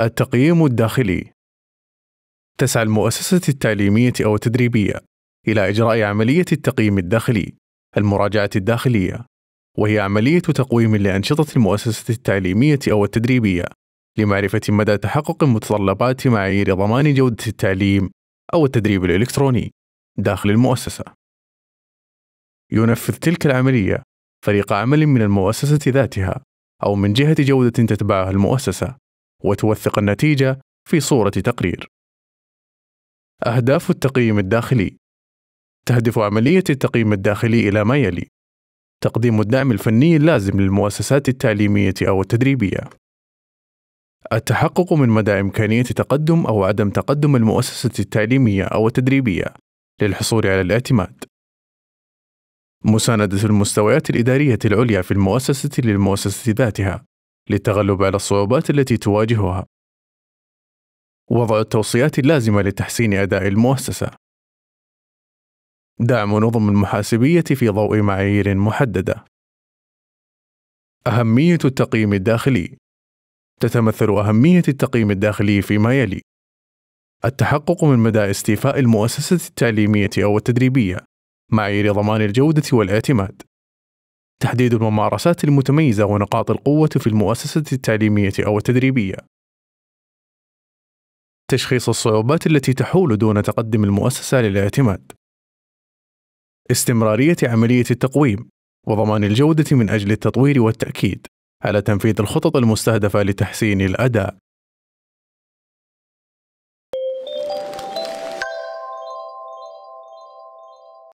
التقييم الداخلي تسعى المؤسسة التعليمية أو التدريبية إلى إجراء عملية التقييم الداخلي المراجعة الداخلية وهي عملية تقويم لأنشطة المؤسسة التعليمية أو التدريبية لمعرفة مدى تحقق متطلبات معايير ضمان جودة التعليم أو التدريب الإلكتروني داخل المؤسسة. ينفذ تلك العملية فريق عمل من المؤسسة ذاتها أو من جهة جودة تتبعها المؤسسة وتوثق النتيجة في صورة تقرير. أهداف التقييم الداخلي تهدف عملية التقييم الداخلي إلى ما يلي: تقديم الدعم الفني اللازم للمؤسسات التعليمية أو التدريبية. التحقق من مدى إمكانية تقدم أو عدم تقدم المؤسسة التعليمية أو التدريبية للحصول على الاعتماد. مساندة المستويات الإدارية العليا في المؤسسة للمؤسسة ذاتها للتغلب على الصعوبات التي تواجهها وضع التوصيات اللازمة لتحسين أداء المؤسسة دعم نظم المحاسبية في ضوء معايير محددة أهمية التقييم الداخلي تتمثل أهمية التقييم الداخلي فيما يلي التحقق من مدى استيفاء المؤسسة التعليمية أو التدريبية معايير ضمان الجودة والاعتماد تحديد الممارسات المتميزة ونقاط القوة في المؤسسة التعليمية أو التدريبية. تشخيص الصعوبات التي تحول دون تقدم المؤسسة للاعتماد. استمرارية عملية التقويم وضمان الجودة من أجل التطوير والتأكيد على تنفيذ الخطط المستهدفة لتحسين الأداء.